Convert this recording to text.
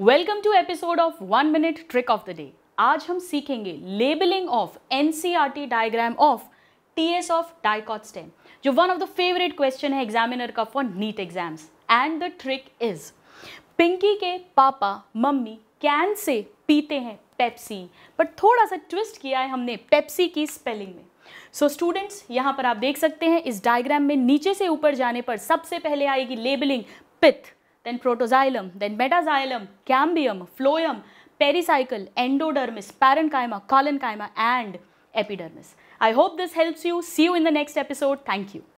Welcome to episode of one minute trick of the day आज हम सीखेंगे labelling of NCERT diagram of TS of dicot stem जो one of the favourite question है examiner का for NEET exams and the trick is Pinky के पापा mummy can say पीते हैं पेप्सी बट थोड़ा सा ट्विस्ट किया है हमने पेप्सी की स्पेलिंग में सो so, स्टूडेंट्स यहाँ पर आप देख सकते हैं इस डायग्राम में नीचे से ऊपर जाने पर सबसे पहले आएगी labelling pith then protoxylum, then metaxylum, cambium, phloem, pericycle, endodermis, parenchyma, collenchyma and epidermis. I hope this helps you. See you in the next episode. Thank you.